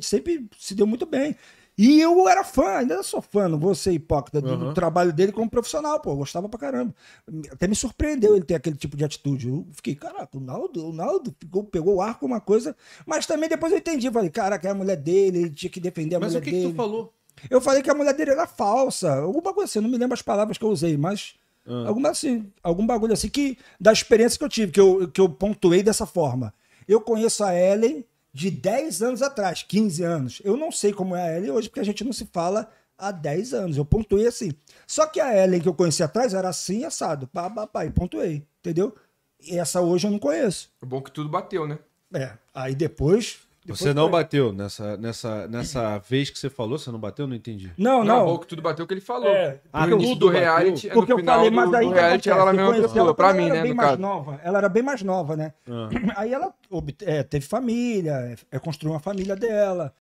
sempre se deu muito bem. E eu era fã, ainda sou fã, não vou ser hipócrita do, trabalho dele como profissional, pô, gostava pra caramba. Até me surpreendeu ele ter aquele tipo de atitude. Eu fiquei, caraca, o Naldo, o Naldo pegou, pegou o ar com uma coisa, mas também depois eu entendi, falei, caraca, é a mulher dele, ele tinha que defender a mas mulher dele. Mas o que, que tu falou? Eu falei que a mulher dele era falsa, alguma coisa assim, não me lembro as palavras que eu usei, mas uhum. alguma assim, algum bagulho assim que da experiência que eu tive, que eu, que eu pontuei dessa forma. Eu conheço a Ellen, de 10 anos atrás, 15 anos. Eu não sei como é a Ellen hoje, porque a gente não se fala há 10 anos. Eu pontuei assim. Só que a Ellen que eu conheci atrás era assim, assado. Pá, pá, pá, e pontuei, entendeu? E essa hoje eu não conheço. É bom que tudo bateu, né? É. Aí depois depois você não foi... bateu nessa, nessa, nessa vez que você falou, você não bateu? Não entendi. Não, não. não. que tudo bateu o que ele falou. É, no início do reality, porque no eu final falei, mas do, reality, ela era a mesma pessoa, pra mim, né? Bem mais caso. nova, ela era bem mais nova, né? Ah. Aí ela é, teve família, é, construiu uma família dela,